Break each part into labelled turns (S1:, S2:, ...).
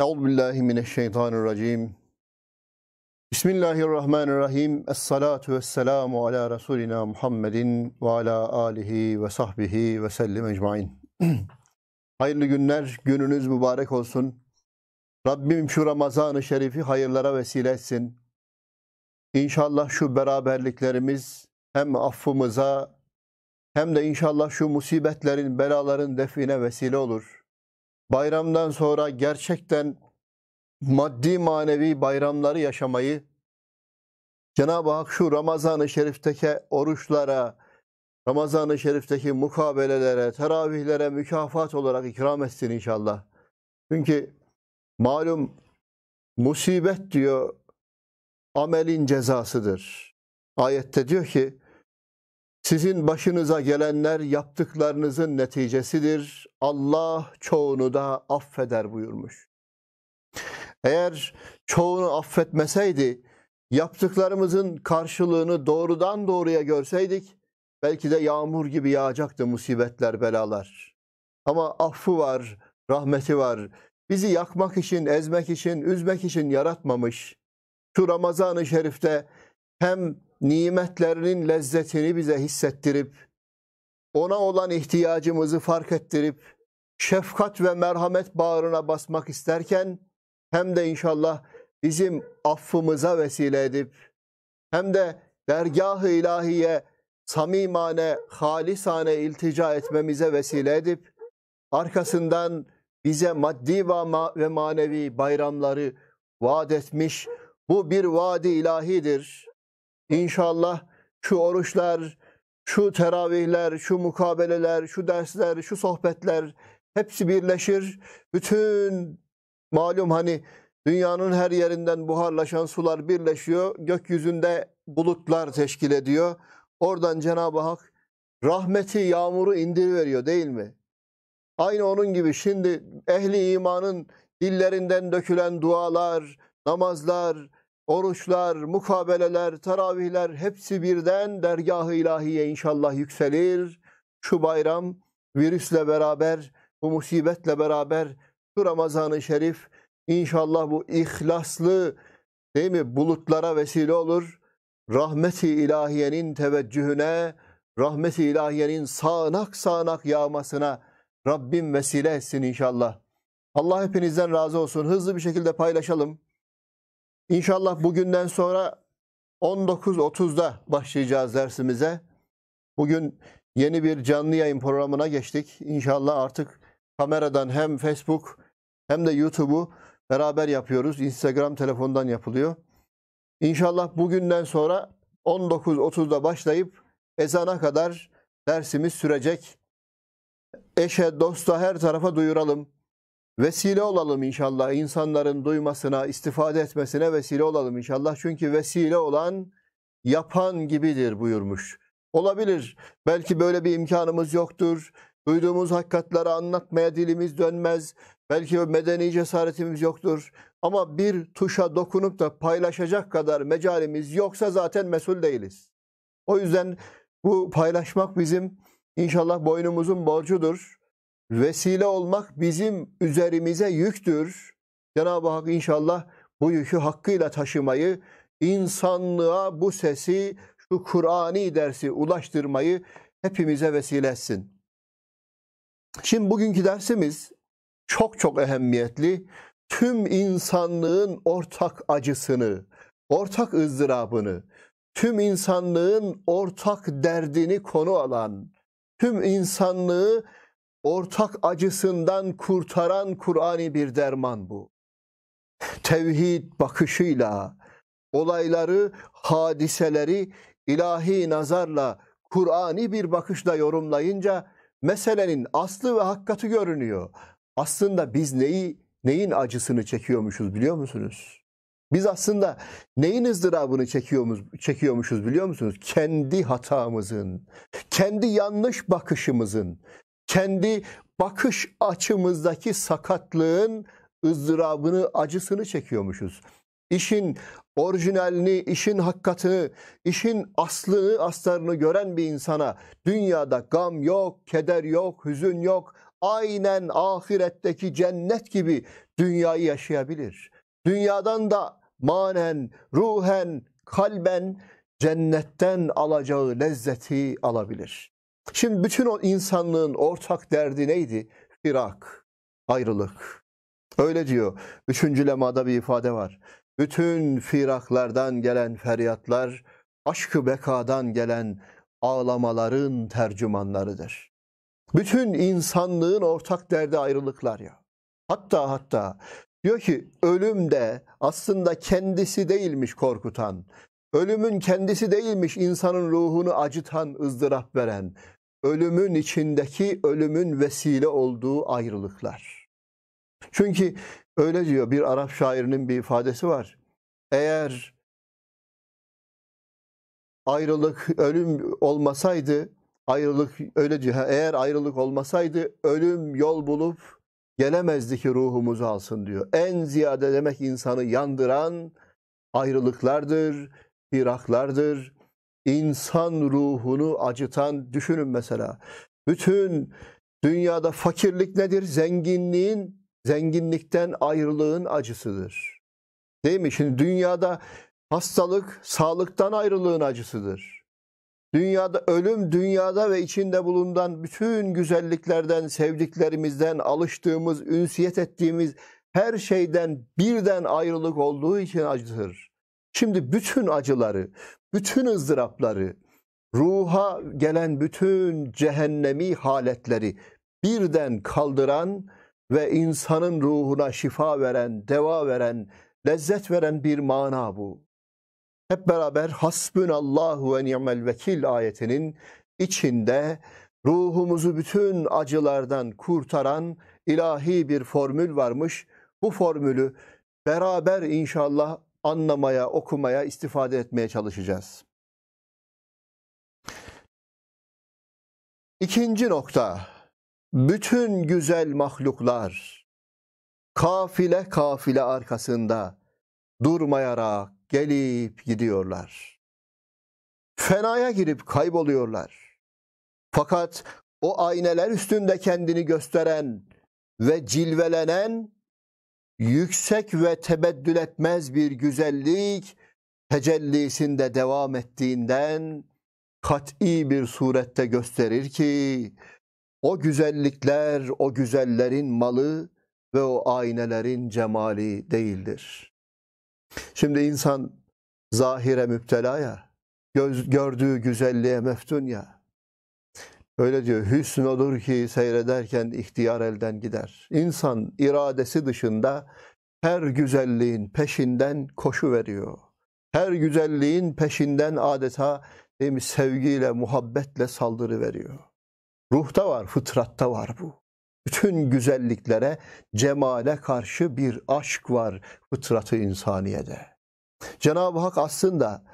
S1: Euzu billahi mineşşeytanirracim. Bismillahirrahmanirrahim. Essalatu vesselamu ala Resulina Muhammedin ve ala alihi ve sahbihi ve sellim ecmaîn. Hayırlı günler, gününüz mübarek olsun. Rabbim şu Ramazan-ı Şerif'i hayırlara vesile etsin. İnşallah şu beraberliklerimiz hem affımıza hem de inşallah şu musibetlerin, belaların define vesile olur bayramdan sonra gerçekten maddi manevi bayramları yaşamayı, Cenab-ı Hak şu Ramazan-ı Şerif'teki oruçlara, Ramazan-ı Şerif'teki mukabelelere, teravihlere mükafat olarak ikram etsin inşallah. Çünkü malum musibet diyor amelin cezasıdır. Ayette diyor ki sizin başınıza gelenler yaptıklarınızın neticesidir. Allah çoğunu da affeder buyurmuş. Eğer çoğunu affetmeseydi, yaptıklarımızın karşılığını doğrudan doğruya görseydik, belki de yağmur gibi yağacaktı musibetler, belalar. Ama affı var, rahmeti var. Bizi yakmak için, ezmek için, üzmek için yaratmamış. Şu Ramazan-ı Şerif'te hem nimetlerinin lezzetini bize hissettirip, ona olan ihtiyacımızı fark ettirip, şefkat ve merhamet bağrına basmak isterken, hem de inşallah bizim affımıza vesile edip, hem de dergah-ı ilahiye samimane, halisane iltica etmemize vesile edip, arkasından bize maddi ve manevi bayramları vaat etmiş, bu bir vaadi ilahidir. İnşallah şu oruçlar, şu teravihler, şu mukabeleler, şu dersler, şu sohbetler hepsi birleşir. Bütün malum hani dünyanın her yerinden buharlaşan sular birleşiyor. Gökyüzünde bulutlar teşkil ediyor. Oradan Cenab-ı Hak rahmeti, yağmuru indiriveriyor değil mi? Aynı onun gibi şimdi ehli imanın dillerinden dökülen dualar, namazlar, Oruçlar, mukabeleler, teravihler hepsi birden dergah-ı ilahiye inşallah yükselir. Şu bayram virüsle beraber, bu musibetle beraber şu Ramazan-ı Şerif inşallah bu ihlaslı değil mi bulutlara vesile olur. Rahmeti ilahiyenin teveccühüne, rahmeti ilahiyenin sağanak sağanak yağmasına Rabbim vesile etsin inşallah. Allah hepinizden razı olsun. Hızlı bir şekilde paylaşalım. İnşallah bugünden sonra 19.30'da başlayacağız dersimize. Bugün yeni bir canlı yayın programına geçtik. İnşallah artık kameradan hem Facebook hem de YouTube'u beraber yapıyoruz. Instagram telefondan yapılıyor. İnşallah bugünden sonra 19.30'da başlayıp ezana kadar dersimiz sürecek. Eşe, dosta her tarafa duyuralım vesile olalım inşallah. insanların duymasına, istifade etmesine vesile olalım inşallah. Çünkü vesile olan yapan gibidir buyurmuş. Olabilir. Belki böyle bir imkanımız yoktur. Duyduğumuz hakikatleri anlatmaya dilimiz dönmez. Belki medeni cesaretimiz yoktur. Ama bir tuşa dokunup da paylaşacak kadar mecalimiz yoksa zaten mesul değiliz. O yüzden bu paylaşmak bizim inşallah boynumuzun borcudur vesile olmak bizim üzerimize yüktür. Cenab-ı Hak inşallah bu yükü hakkıyla taşımayı, insanlığa bu sesi, şu Kur'ani dersi ulaştırmayı hepimize vesile etsin. Şimdi bugünkü dersimiz çok çok ehemmiyetli. Tüm insanlığın ortak acısını, ortak ızdırabını, tüm insanlığın ortak derdini konu alan, tüm insanlığı ortak acısından kurtaran Kur'an'ı bir derman bu. Tevhid bakışıyla olayları, hadiseleri ilahi nazarla Kur'an'ı bir bakışla yorumlayınca meselenin aslı ve hakikati görünüyor. Aslında biz neyi neyin acısını çekiyormuşuz biliyor musunuz? Biz aslında neyin ızdırabını çekiyormuz, çekiyormuşuz biliyor musunuz? Kendi hatamızın, kendi yanlış bakışımızın, kendi bakış açımızdaki sakatlığın ızdırabını, acısını çekiyormuşuz. İşin orijinalini, işin hakikatini, işin aslını, aslarını gören bir insana dünyada gam yok, keder yok, hüzün yok. Aynen ahiretteki cennet gibi dünyayı yaşayabilir. Dünyadan da manen, ruhen, kalben cennetten alacağı lezzeti alabilir. Şimdi bütün o insanlığın ortak derdi neydi? Firak, ayrılık. Öyle diyor. Üçüncü lemada bir ifade var. Bütün firaklardan gelen feryatlar, aşkı bekadan gelen ağlamaların tercümanlarıdır. Bütün insanlığın ortak derdi ayrılıklar ya. Hatta hatta diyor ki ölüm de aslında kendisi değilmiş korkutan. Ölümün kendisi değilmiş insanın ruhunu acıtan, ızdırap veren ölümün içindeki ölümün vesile olduğu ayrılıklar. Çünkü öyle diyor bir Arap şairinin bir ifadesi var. Eğer ayrılık ölüm olmasaydı ayrılık öyle diyor. Eğer ayrılık olmasaydı ölüm yol bulup gelemezdi ki ruhumuzu alsın diyor. En ziyade demek insanı yandıran ayrılıklardır, firaklardır, insan ruhunu acıtan düşünün mesela. Bütün dünyada fakirlik nedir? Zenginliğin, zenginlikten ayrılığın acısıdır. Değil mi? Şimdi dünyada hastalık sağlıktan ayrılığın acısıdır. Dünyada ölüm dünyada ve içinde bulunan bütün güzelliklerden, sevdiklerimizden, alıştığımız, ünsiyet ettiğimiz her şeyden birden ayrılık olduğu için acıdır. Şimdi bütün acıları, bütün ızdırapları, ruha gelen bütün cehennemi haletleri birden kaldıran ve insanın ruhuna şifa veren, deva veren, lezzet veren bir mana bu. Hep beraber Hasbunallahu ve ni'mel vekil ayetinin içinde ruhumuzu bütün acılardan kurtaran ilahi bir formül varmış. Bu formülü beraber inşallah anlamaya, okumaya, istifade etmeye çalışacağız. İkinci nokta, bütün güzel mahluklar kafile kafile arkasında durmayarak gelip gidiyorlar. Fenaya girip kayboluyorlar. Fakat o ayneler üstünde kendini gösteren ve cilvelenen yüksek ve tebeddül etmez bir güzellik tecellisinde devam ettiğinden kat'i bir surette gösterir ki o güzellikler o güzellerin malı ve o aynelerin cemali değildir. Şimdi insan zahire müptela ya, gördüğü güzelliğe meftun ya. Öyle diyor, hüsn olur ki seyrederken ihtiyar elden gider. İnsan iradesi dışında her güzelliğin peşinden koşu veriyor. Her güzelliğin peşinden adeta değil mi, sevgiyle, muhabbetle saldırı veriyor. Ruhta var, fıtratta var bu. Bütün güzelliklere, cemale karşı bir aşk var fıtratı insaniyede. Cenab-ı Hak aslında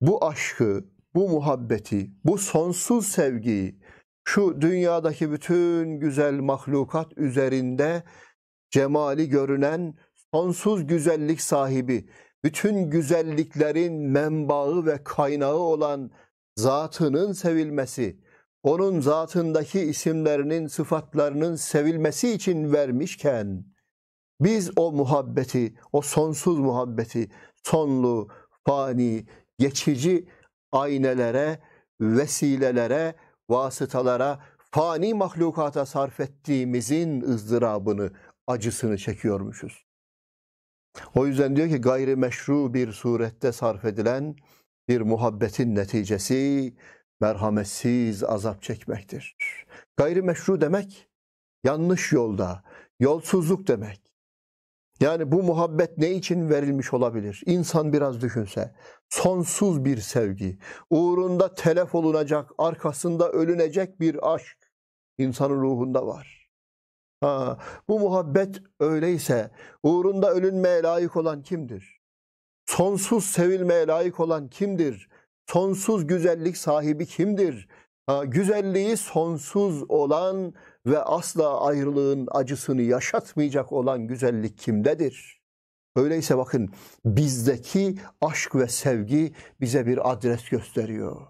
S1: bu aşkı, bu muhabbeti, bu sonsuz sevgiyi şu dünyadaki bütün güzel mahlukat üzerinde cemali görünen sonsuz güzellik sahibi, bütün güzelliklerin menbaı ve kaynağı olan zatının sevilmesi, onun zatındaki isimlerinin, sıfatlarının sevilmesi için vermişken biz o muhabbeti, o sonsuz muhabbeti sonlu, fani, geçici aynelere, vesilelere, vasıtalara, fani mahlukata sarf ettiğimizin ızdırabını, acısını çekiyormuşuz. O yüzden diyor ki gayri gayrimeşru bir surette sarf edilen bir muhabbetin neticesi merhametsiz azap çekmektir. Gayrimeşru demek yanlış yolda, yolsuzluk demek. Yani bu muhabbet ne için verilmiş olabilir? İnsan biraz düşünse sonsuz bir sevgi, uğrunda telef olunacak, arkasında ölünecek bir aşk insanın ruhunda var. Ha, bu muhabbet öyleyse uğrunda ölünmeye layık olan kimdir? Sonsuz sevilmeye layık olan kimdir? Sonsuz güzellik sahibi kimdir? Ha, güzelliği sonsuz olan ve asla ayrılığın acısını yaşatmayacak olan güzellik kimdedir? Öyleyse bakın bizdeki aşk ve sevgi bize bir adres gösteriyor.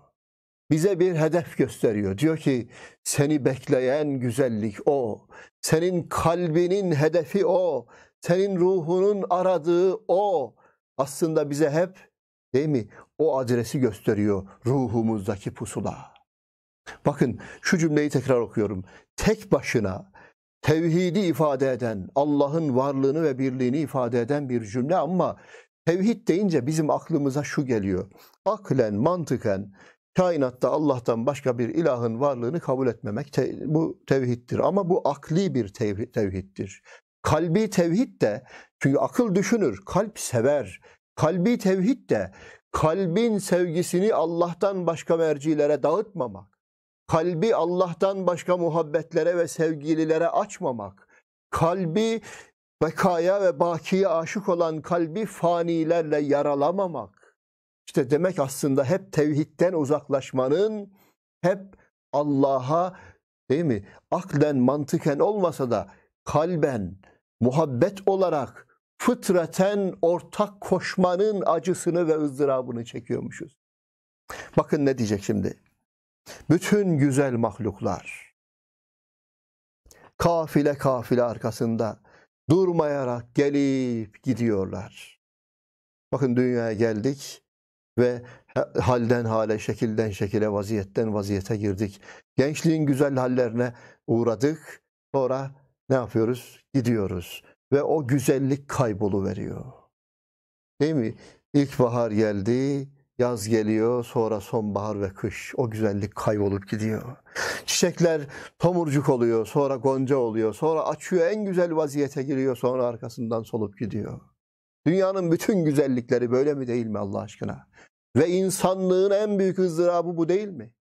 S1: Bize bir hedef gösteriyor. Diyor ki seni bekleyen güzellik o. Senin kalbinin hedefi o. Senin ruhunun aradığı o. Aslında bize hep değil mi? O adresi gösteriyor ruhumuzdaki pusula. Bakın şu cümleyi tekrar okuyorum. Tek başına tevhidi ifade eden, Allah'ın varlığını ve birliğini ifade eden bir cümle ama tevhid deyince bizim aklımıza şu geliyor. Aklen, mantıken kainatta Allah'tan başka bir ilahın varlığını kabul etmemek te, bu tevhiddir. Ama bu akli bir tevhid, tevhiddir. Kalbi tevhid de çünkü akıl düşünür, kalp sever. Kalbi tevhid de kalbin sevgisini Allah'tan başka mercilere dağıtmamak kalbi Allah'tan başka muhabbetlere ve sevgililere açmamak, kalbi bekaya ve bakiye aşık olan kalbi fanilerle yaralamamak. İşte demek aslında hep tevhidden uzaklaşmanın, hep Allah'a değil mi? Aklen, mantıken olmasa da kalben, muhabbet olarak fıtraten ortak koşmanın acısını ve ızdırabını çekiyormuşuz. Bakın ne diyecek şimdi. Bütün güzel mahluklar kafile kafile arkasında durmayarak gelip gidiyorlar. Bakın dünyaya geldik ve halden hale, şekilden şekile, vaziyetten vaziyete girdik. Gençliğin güzel hallerine uğradık. Sonra ne yapıyoruz? Gidiyoruz ve o güzellik kaybolu veriyor. Değil mi? İlkbahar geldi, Yaz geliyor, sonra sonbahar ve kış. O güzellik kaybolup gidiyor. Çiçekler tomurcuk oluyor, sonra gonca oluyor, sonra açıyor, en güzel vaziyete giriyor, sonra arkasından solup gidiyor. Dünyanın bütün güzellikleri böyle mi değil mi Allah aşkına? Ve insanlığın en büyük ızdırabı bu değil mi?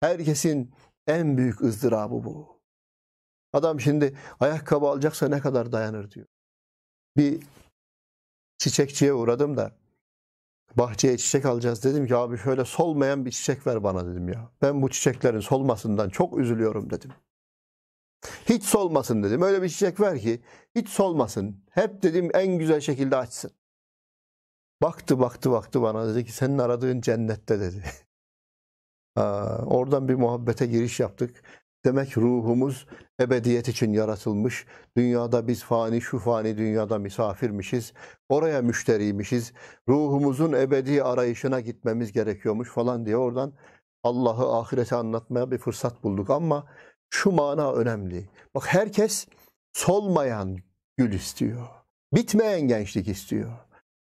S1: Herkesin en büyük ızdırabı bu. Adam şimdi ayakkabı alacaksa ne kadar dayanır diyor. Bir çiçekçiye uğradım da bahçeye çiçek alacağız. Dedim ki abi şöyle solmayan bir çiçek ver bana dedim ya. Ben bu çiçeklerin solmasından çok üzülüyorum dedim. Hiç solmasın dedim. Öyle bir çiçek ver ki hiç solmasın. Hep dedim en güzel şekilde açsın. Baktı baktı baktı bana dedi ki senin aradığın cennette dedi. Aa, oradan bir muhabbete giriş yaptık. Demek ruhumuz ebediyet için yaratılmış. Dünyada biz fani, şu fani dünyada misafirmişiz. Oraya müşteriymişiz. Ruhumuzun ebedi arayışına gitmemiz gerekiyormuş falan diye oradan Allah'ı ahirete anlatmaya bir fırsat bulduk ama şu mana önemli. Bak herkes solmayan gül istiyor. Bitmeyen gençlik istiyor.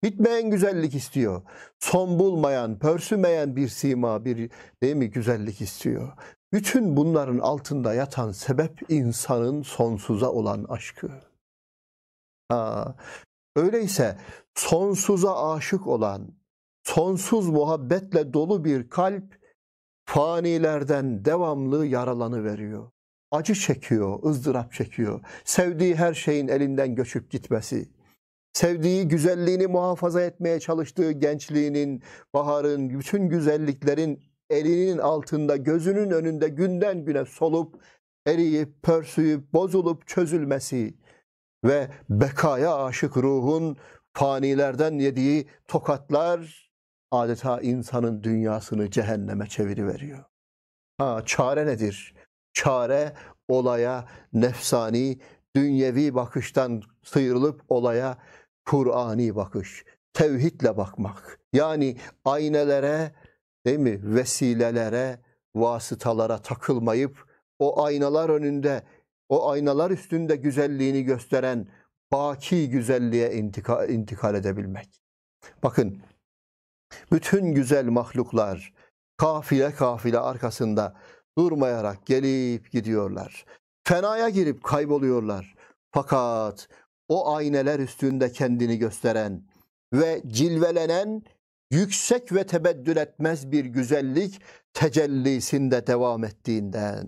S1: Bitmeyen güzellik istiyor. Son bulmayan, pörsümeyen bir sima, bir değil mi güzellik istiyor. Bütün bunların altında yatan sebep insanın sonsuza olan aşkı. Ha. Öyleyse sonsuza aşık olan, sonsuz muhabbetle dolu bir kalp fanilerden devamlı yaralanı veriyor. Acı çekiyor, ızdırap çekiyor. Sevdiği her şeyin elinden göçüp gitmesi, sevdiği güzelliğini muhafaza etmeye çalıştığı gençliğinin, baharın, bütün güzelliklerin elinin altında, gözünün önünde günden güne solup, eriyip, pörsüyüp, bozulup çözülmesi ve bekaya aşık ruhun fanilerden yediği tokatlar adeta insanın dünyasını cehenneme çeviriveriyor. Ha çare nedir? Çare olaya nefsani, dünyevi bakıştan sıyrılıp olaya Kur'ani bakış, tevhidle bakmak. Yani aynelere değil mi vesilelere, vasıtalara takılmayıp o aynalar önünde, o aynalar üstünde güzelliğini gösteren baki güzelliğe intikal, intikal edebilmek. Bakın bütün güzel mahluklar kafile kafile arkasında durmayarak gelip gidiyorlar. Fenaya girip kayboluyorlar. Fakat o ayneler üstünde kendini gösteren ve cilvelenen yüksek ve tebeddül etmez bir güzellik tecellisinde devam ettiğinden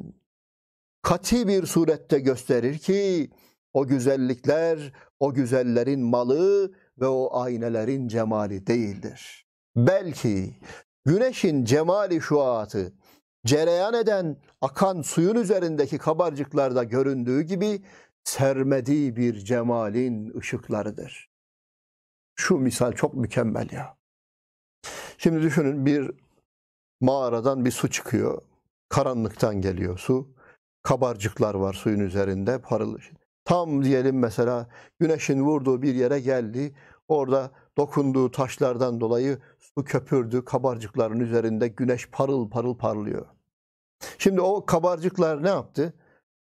S1: kati bir surette gösterir ki o güzellikler o güzellerin malı ve o aynelerin cemali değildir. Belki güneşin cemali şuatı cereyan eden akan suyun üzerindeki kabarcıklarda göründüğü gibi sermediği bir cemalin ışıklarıdır. Şu misal çok mükemmel ya. Şimdi düşünün bir mağaradan bir su çıkıyor. Karanlıktan geliyor su. Kabarcıklar var suyun üzerinde. Parıl. Tam diyelim mesela güneşin vurduğu bir yere geldi. Orada dokunduğu taşlardan dolayı su köpürdü. Kabarcıkların üzerinde güneş parıl parıl parlıyor. Şimdi o kabarcıklar ne yaptı?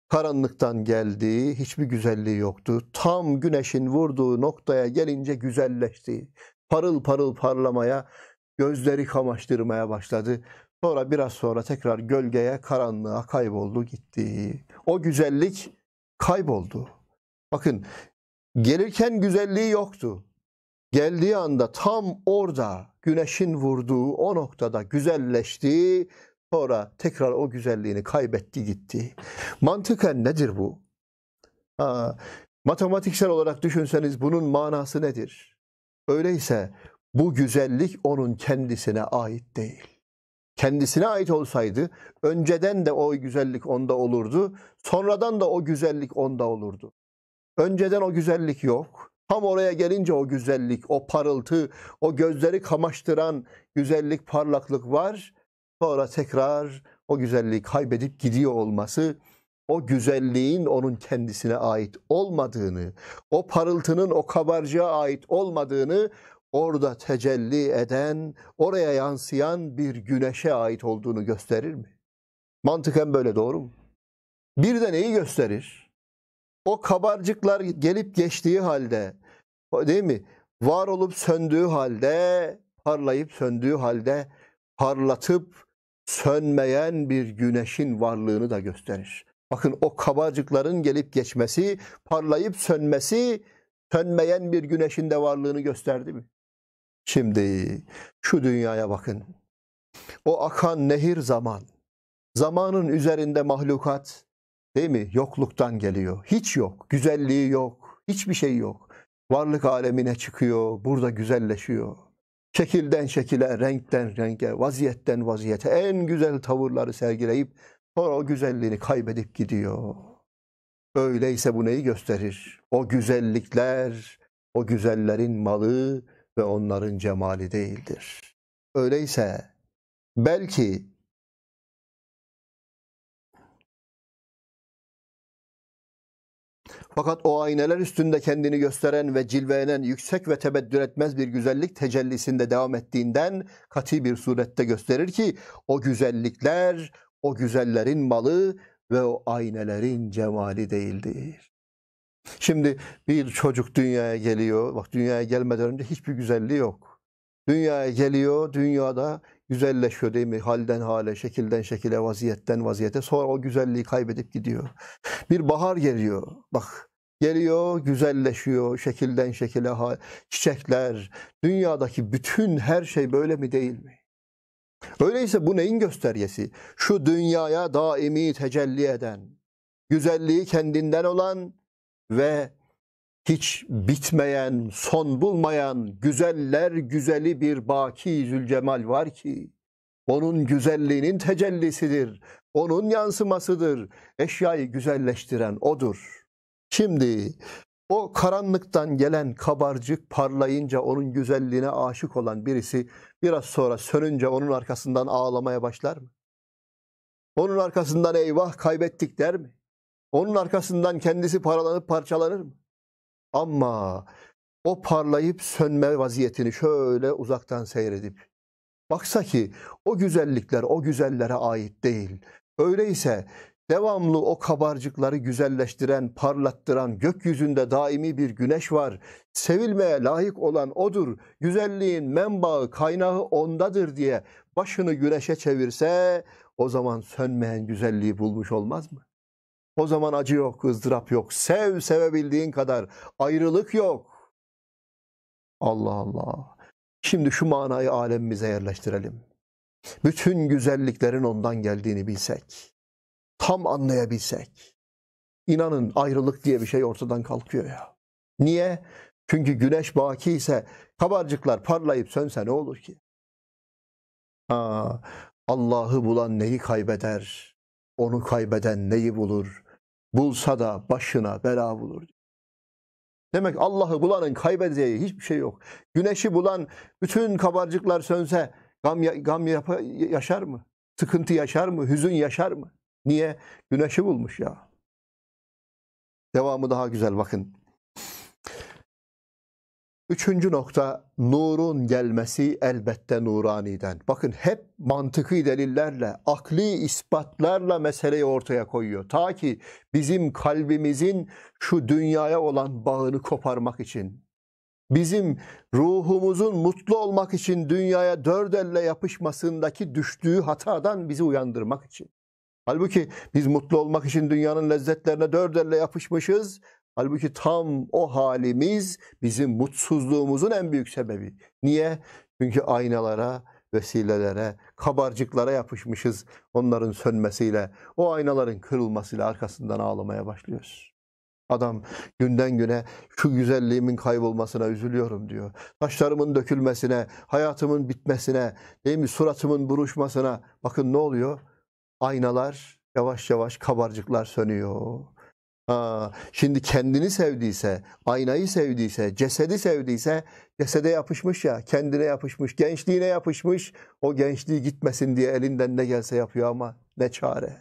S1: Karanlıktan geldi, hiçbir güzelliği yoktu. Tam güneşin vurduğu noktaya gelince güzelleşti. Parıl parıl parlamaya Gözleri kamaştırmaya başladı. Sonra biraz sonra tekrar gölgeye, karanlığa kayboldu gitti. O güzellik kayboldu. Bakın gelirken güzelliği yoktu. Geldiği anda tam orada güneşin vurduğu o noktada güzelleşti. Sonra tekrar o güzelliğini kaybetti gitti. Mantıken nedir bu? Ha, matematiksel olarak düşünseniz bunun manası nedir? Öyleyse bu güzellik onun kendisine ait değil. Kendisine ait olsaydı önceden de o güzellik onda olurdu. Sonradan da o güzellik onda olurdu. Önceden o güzellik yok. Tam oraya gelince o güzellik, o parıltı, o gözleri kamaştıran güzellik, parlaklık var. Sonra tekrar o güzelliği kaybedip gidiyor olması o güzelliğin onun kendisine ait olmadığını, o parıltının o kabarcığa ait olmadığını, orada tecelli eden, oraya yansıyan bir güneşe ait olduğunu gösterir mi? Mantıken böyle doğru mu? Bir de neyi gösterir? O kabarcıklar gelip geçtiği halde, değil mi? Var olup söndüğü halde, parlayıp söndüğü halde parlatıp sönmeyen bir güneşin varlığını da gösterir. Bakın o kabarcıkların gelip geçmesi, parlayıp sönmesi sönmeyen bir güneşin de varlığını gösterdi mi? Şimdi şu dünyaya bakın. O akan nehir zaman. Zamanın üzerinde mahlukat değil mi? Yokluktan geliyor. Hiç yok. Güzelliği yok. Hiçbir şey yok. Varlık alemine çıkıyor. Burada güzelleşiyor. Şekilden şekile, renkten renge, vaziyetten vaziyete en güzel tavırları sergileyip sonra o güzelliğini kaybedip gidiyor. Öyleyse bu neyi gösterir? O güzellikler, o güzellerin malı, ve onların cemali değildir. Öyleyse belki Fakat o ayneler üstünde kendini gösteren ve cilvelenen yüksek ve tebeddür etmez bir güzellik tecellisinde devam ettiğinden kati bir surette gösterir ki o güzellikler o güzellerin malı ve o aynelerin cemali değildir. Şimdi bir çocuk dünyaya geliyor. Bak dünyaya gelmeden önce hiçbir güzelliği yok. Dünyaya geliyor, dünyada güzelleşiyor değil mi? Halden hale, şekilden şekile, vaziyetten vaziyete. Sonra o güzelliği kaybedip gidiyor. Bir bahar geliyor. Bak geliyor, güzelleşiyor, şekilden şekile, çiçekler. Dünyadaki bütün her şey böyle mi değil mi? Öyleyse bu neyin göstergesi? Şu dünyaya daimi tecelli eden, güzelliği kendinden olan, ve hiç bitmeyen, son bulmayan güzeller güzeli bir baki zülcemal var ki onun güzelliğinin tecellisidir. Onun yansımasıdır. Eşyayı güzelleştiren odur. Şimdi o karanlıktan gelen kabarcık parlayınca onun güzelliğine aşık olan birisi biraz sonra sönünce onun arkasından ağlamaya başlar mı? Onun arkasından eyvah kaybettik der mi? Onun arkasından kendisi paralanıp parçalanır mı? Ama o parlayıp sönme vaziyetini şöyle uzaktan seyredip baksa ki o güzellikler o güzellere ait değil. Öyleyse devamlı o kabarcıkları güzelleştiren, parlattıran gökyüzünde daimi bir güneş var. Sevilmeye layık olan odur. Güzelliğin menbaı, kaynağı ondadır diye başını güneşe çevirse o zaman sönmeyen güzelliği bulmuş olmaz mı? O zaman acı yok, ızdırap yok. Sev sevebildiğin kadar. Ayrılık yok. Allah Allah. Şimdi şu manayı alemimize yerleştirelim. Bütün güzelliklerin ondan geldiğini bilsek. Tam anlayabilsek. İnanın ayrılık diye bir şey ortadan kalkıyor ya. Niye? Çünkü güneş baki ise kabarcıklar parlayıp sönse ne olur ki? Allah'ı bulan neyi kaybeder? Onu kaybeden neyi bulur? Bulsa da başına bela bulur. Demek Allah'ı bulanın kaybedeceği hiçbir şey yok. Güneşi bulan bütün kabarcıklar sönse gam, gam yapa, yaşar mı? Sıkıntı yaşar mı? Hüzün yaşar mı? Niye? Güneşi bulmuş ya. Devamı daha güzel bakın. Üçüncü nokta nurun gelmesi elbette nuraniden. Bakın hep mantıki delillerle, akli ispatlarla meseleyi ortaya koyuyor. Ta ki bizim kalbimizin şu dünyaya olan bağını koparmak için, bizim ruhumuzun mutlu olmak için dünyaya dört elle yapışmasındaki düştüğü hatadan bizi uyandırmak için. Halbuki biz mutlu olmak için dünyanın lezzetlerine dört elle yapışmışız. Halbuki tam o halimiz bizim mutsuzluğumuzun en büyük sebebi. Niye? Çünkü aynalara, vesilelere, kabarcıklara yapışmışız. Onların sönmesiyle, o aynaların kırılmasıyla arkasından ağlamaya başlıyoruz. Adam günden güne şu güzelliğimin kaybolmasına üzülüyorum diyor. Taşlarımın dökülmesine, hayatımın bitmesine, değil mi? Suratımın buruşmasına. Bakın ne oluyor? Aynalar yavaş yavaş kabarcıklar sönüyor. Ha, şimdi kendini sevdiyse, aynayı sevdiyse, cesedi sevdiyse, cesede yapışmış ya, kendine yapışmış, gençliğine yapışmış. O gençliği gitmesin diye elinden ne gelse yapıyor ama ne çare.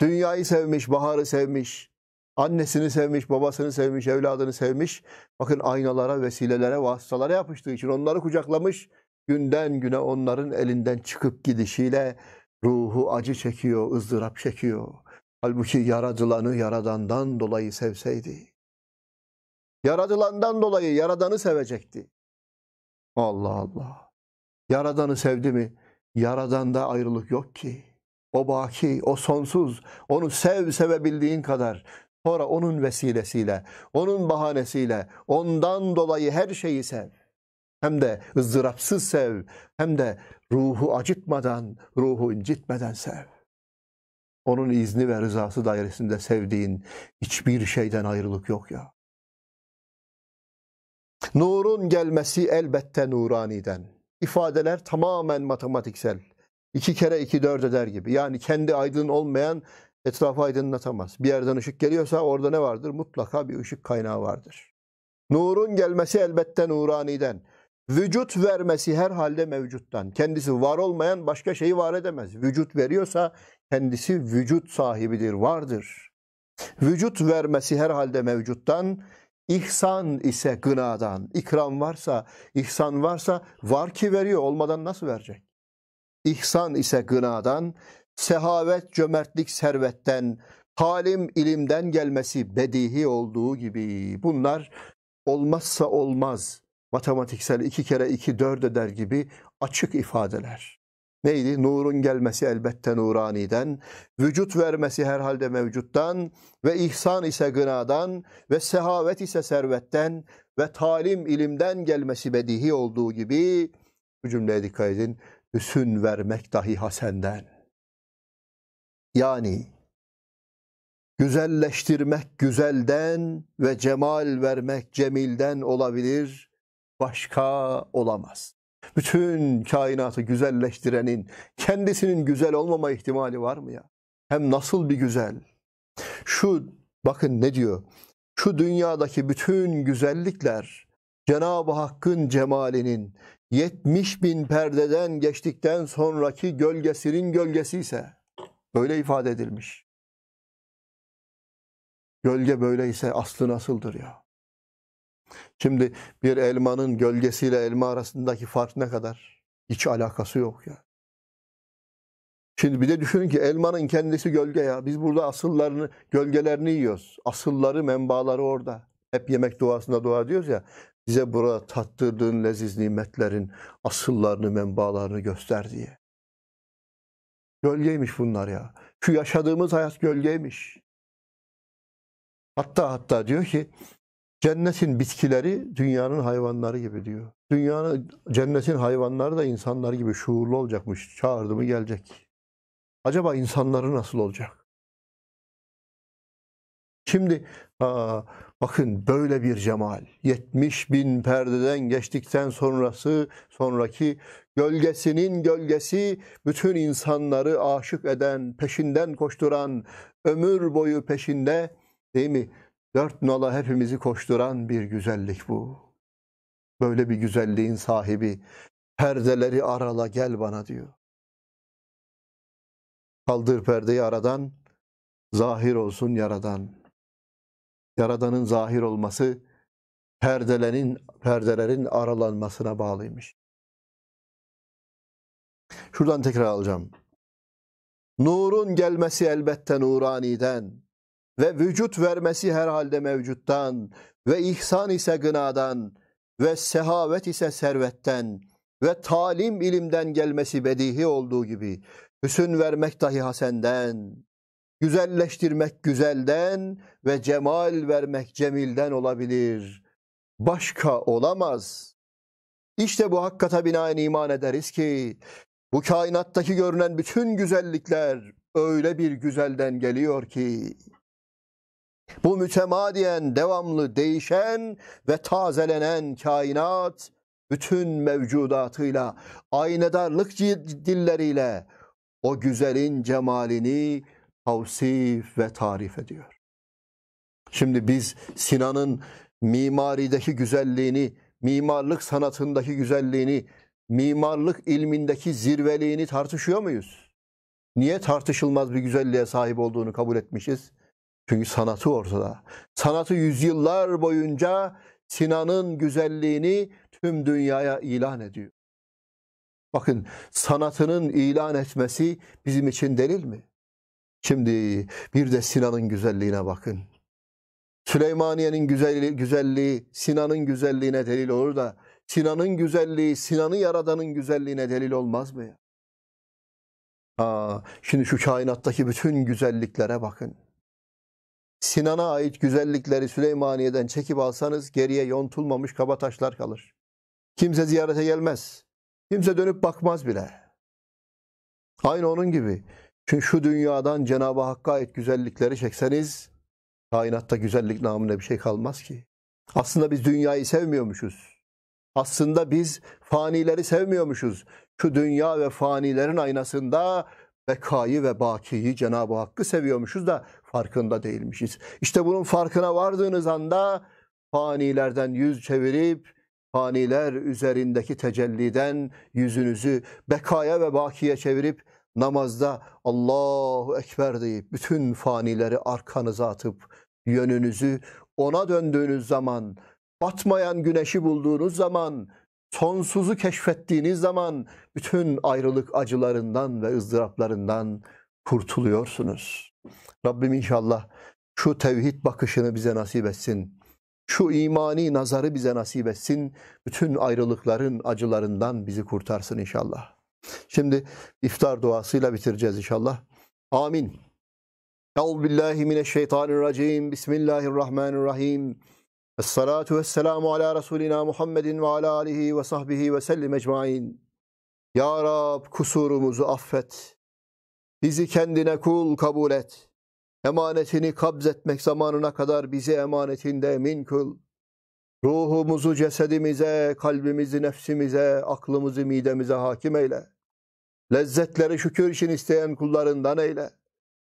S1: Dünyayı sevmiş, baharı sevmiş, annesini sevmiş, babasını sevmiş, evladını sevmiş. Bakın aynalara, vesilelere, vasıtalara yapıştığı için onları kucaklamış. Günden güne onların elinden çıkıp gidişiyle ruhu acı çekiyor, ızdırap çekiyor. Halbuki yaratılanı yaradandan dolayı sevseydi, yaratılandan dolayı yaradanı sevecekti. Allah Allah. Yaradanı sevdi mi? Yaradanda ayrılık yok ki. O baki, o sonsuz. Onu sev sevebildiğin kadar. Sonra onun vesilesiyle, onun bahanesiyle, ondan dolayı her şeyi sev. Hem de ızdırapsız sev, hem de ruhu acıtmadan, ruhu incitmeden sev. Onun izni ve rızası dairesinde sevdiğin hiçbir şeyden ayrılık yok ya. Nurun gelmesi elbette nuraniden. İfadeler tamamen matematiksel. İki kere iki dört eder gibi. Yani kendi aydın olmayan etrafı aydınlatamaz. Bir yerden ışık geliyorsa orada ne vardır? Mutlaka bir ışık kaynağı vardır. Nurun gelmesi elbette nuraniden. Vücut vermesi her halde mevcuttan. Kendisi var olmayan başka şeyi var edemez. Vücut veriyorsa kendisi vücut sahibidir, vardır. Vücut vermesi herhalde mevcuttan, ihsan ise gınadan. ikram varsa, ihsan varsa var ki veriyor, olmadan nasıl verecek? İhsan ise gınadan, sehavet, cömertlik, servetten, talim, ilimden gelmesi bedihi olduğu gibi. Bunlar olmazsa olmaz matematiksel iki kere iki dört eder gibi açık ifadeler. Neydi? Nurun gelmesi elbette nuraniden, vücut vermesi herhalde mevcuttan ve ihsan ise gınadan ve sehavet ise servetten ve talim ilimden gelmesi bedihi olduğu gibi bu cümleye dikkat edin. Hüsün vermek dahi hasenden. Yani güzelleştirmek güzelden ve cemal vermek cemilden olabilir, başka olamaz. Bütün kainatı güzelleştirenin kendisinin güzel olmama ihtimali var mı ya? Hem nasıl bir güzel. Şu bakın ne diyor? Şu dünyadaki bütün güzellikler Cenab-ı Hakk'ın cemalinin 70 bin perdeden geçtikten sonraki gölgesinin gölgesi ise böyle ifade edilmiş. Gölge böyleyse aslı nasıldır ya? Şimdi bir elmanın gölgesiyle elma arasındaki fark ne kadar? Hiç alakası yok ya. Şimdi bir de düşünün ki elmanın kendisi gölge ya. Biz burada asıllarını, gölgelerini yiyoruz. Asılları, menbaları orada. Hep yemek duasında dua ediyoruz ya. Bize burada tattırdığın leziz nimetlerin asıllarını, menbalarını göster diye. Gölgeymiş bunlar ya. Şu yaşadığımız hayat gölgeymiş. Hatta hatta diyor ki Cennetin bitkileri dünyanın hayvanları gibi diyor. Dünyanın, cennetin hayvanları da insanlar gibi şuurlu olacakmış. Çağırdı mı gelecek. Acaba insanları nasıl olacak? Şimdi aa, bakın böyle bir cemal. 70 bin perdeden geçtikten sonrası sonraki gölgesinin gölgesi bütün insanları aşık eden, peşinden koşturan, ömür boyu peşinde değil mi? Dört nola hepimizi koşturan bir güzellik bu. Böyle bir güzelliğin sahibi perdeleri arala gel bana diyor. Kaldır perdeyi aradan, zahir olsun yaradan. Yaradanın zahir olması perdelerin perdelerin aralanmasına bağlıymış. Şuradan tekrar alacağım. Nurun gelmesi elbette nuraniden ve vücut vermesi herhalde mevcuttan ve ihsan ise gınadan ve sehavet ise servetten ve talim ilimden gelmesi bedihi olduğu gibi hüsün vermek dahi hasenden, güzelleştirmek güzelden ve cemal vermek cemilden olabilir. Başka olamaz. İşte bu hakikate binaen iman ederiz ki bu kainattaki görünen bütün güzellikler öyle bir güzelden geliyor ki bu mütemadiyen, devamlı değişen ve tazelenen kainat bütün mevcudatıyla, aynedarlık dilleriyle o güzelin cemalini tavsif ve tarif ediyor. Şimdi biz Sinan'ın mimarideki güzelliğini, mimarlık sanatındaki güzelliğini, mimarlık ilmindeki zirveliğini tartışıyor muyuz? Niye tartışılmaz bir güzelliğe sahip olduğunu kabul etmişiz? Çünkü sanatı ortada. Sanatı yüzyıllar boyunca Sinan'ın güzelliğini tüm dünyaya ilan ediyor. Bakın sanatının ilan etmesi bizim için delil mi? Şimdi bir de Sinan'ın güzelliğine bakın. Süleymaniye'nin güzelliği, güzelliği Sinan'ın güzelliğine delil olur da Sinan'ın güzelliği Sinan'ı yaradanın güzelliğine delil olmaz mı ya? Aa, şimdi şu kainattaki bütün güzelliklere bakın. Sinan'a ait güzellikleri Süleymaniye'den çekip alsanız geriye yontulmamış kaba taşlar kalır. Kimse ziyarete gelmez. Kimse dönüp bakmaz bile. Aynı onun gibi. Çünkü şu dünyadan Cenab-ı Hakk'a ait güzellikleri çekseniz kainatta güzellik namına bir şey kalmaz ki. Aslında biz dünyayı sevmiyormuşuz. Aslında biz fanileri sevmiyormuşuz. Şu dünya ve fanilerin aynasında bekayı ve bakiyi Cenab-ı Hakk'ı seviyormuşuz da farkında değilmişiz. İşte bunun farkına vardığınız anda fanilerden yüz çevirip faniler üzerindeki tecelliden yüzünüzü bekaya ve bakiye çevirip namazda Allahu Ekber deyip bütün fanileri arkanıza atıp yönünüzü ona döndüğünüz zaman, batmayan güneşi bulduğunuz zaman, sonsuzu keşfettiğiniz zaman bütün ayrılık acılarından ve ızdıraplarından kurtuluyorsunuz. Rabbim inşallah şu tevhid bakışını bize nasip etsin. Şu imani nazarı bize nasip etsin. Bütün ayrılıkların acılarından bizi kurtarsın inşallah. Şimdi iftar duasıyla bitireceğiz inşallah. Amin. Euzu billahi mineşşeytanirracim. Bismillahirrahmanirrahim. Esselatu vesselamu ala Resulina Muhammedin ve ala alihi ve sahbihi ve sellim ecmain. Ya Rab kusurumuzu affet. Bizi kendine kul kabul et. Emanetini kabzetmek zamanına kadar bizi emanetinde emin kıl. Ruhumuzu cesedimize, kalbimizi nefsimize, aklımızı midemize hakim eyle. Lezzetleri şükür için isteyen kullarından eyle.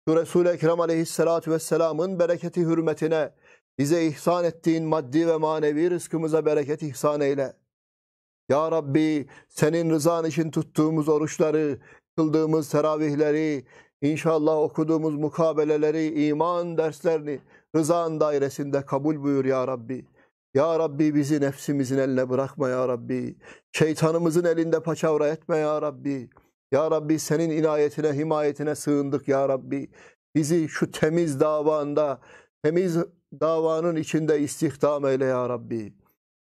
S1: Şu Resul-i Ekrem aleyhissalatü vesselamın bereketi hürmetine bize ihsan ettiğin maddi ve manevi rızkımıza bereket ihsan eyle. Ya Rabbi senin rızan için tuttuğumuz oruçları kıldığımız teravihleri, inşallah okuduğumuz mukabeleleri, iman derslerini rızan dairesinde kabul buyur ya Rabbi. Ya Rabbi bizi nefsimizin eline bırakma ya Rabbi. Şeytanımızın elinde paçavra etme ya Rabbi. Ya Rabbi senin inayetine, himayetine sığındık ya Rabbi. Bizi şu temiz davanda, temiz davanın içinde istihdam eyle ya Rabbi.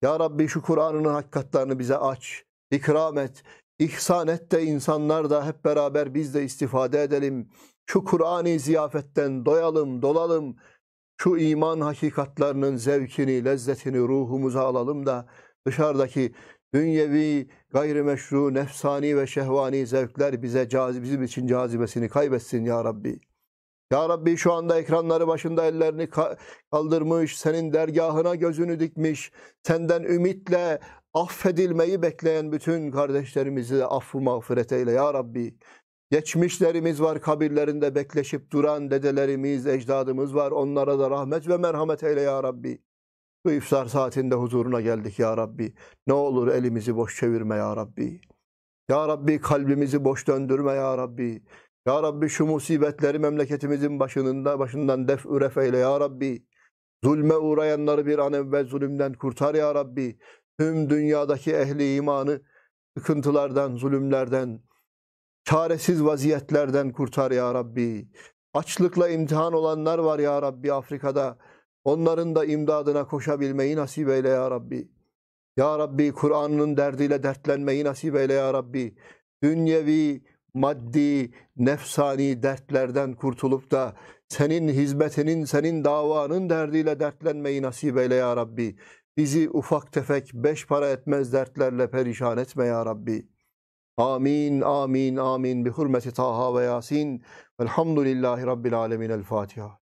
S1: Ya Rabbi şu Kur'an'ın hakikatlarını bize aç, ikram et. İhsan et de insanlar da hep beraber biz de istifade edelim. Şu Kur'an'ı ziyafetten doyalım, dolalım. Şu iman hakikatlerinin zevkini, lezzetini ruhumuza alalım da dışarıdaki dünyevi, gayrimeşru, nefsani ve şehvani zevkler bize cazib, bizim için cazibesini kaybetsin ya Rabbi. Ya Rabbi şu anda ekranları başında ellerini kaldırmış, senin dergahına gözünü dikmiş, senden ümitle affedilmeyi bekleyen bütün kardeşlerimizi affı mağfiret eyle ya Rabbi. Geçmişlerimiz var kabirlerinde bekleşip duran dedelerimiz, ecdadımız var. Onlara da rahmet ve merhamet eyle ya Rabbi. Bu iftar saatinde huzuruna geldik ya Rabbi. Ne olur elimizi boş çevirme ya Rabbi. Ya Rabbi kalbimizi boş döndürme ya Rabbi. Ya Rabbi şu musibetleri memleketimizin başında başından def üref eyle ya Rabbi. Zulme uğrayanları bir an evvel zulümden kurtar ya Rabbi tüm dünyadaki ehli imanı sıkıntılardan, zulümlerden, çaresiz vaziyetlerden kurtar ya Rabbi. Açlıkla imtihan olanlar var ya Rabbi Afrika'da. Onların da imdadına koşabilmeyi nasip eyle ya Rabbi. Ya Rabbi Kur'an'ın derdiyle dertlenmeyi nasip eyle ya Rabbi. Dünyevi, maddi, nefsani dertlerden kurtulup da senin hizmetinin, senin davanın derdiyle dertlenmeyi nasip eyle ya Rabbi. Bizi ufak tefek beş para etmez dertlerle perişan etme ya Rabbi. Amin, amin, amin. Bi hürmeti Taha ve Yasin. Velhamdülillahi Rabbil Alemin. El Fatiha.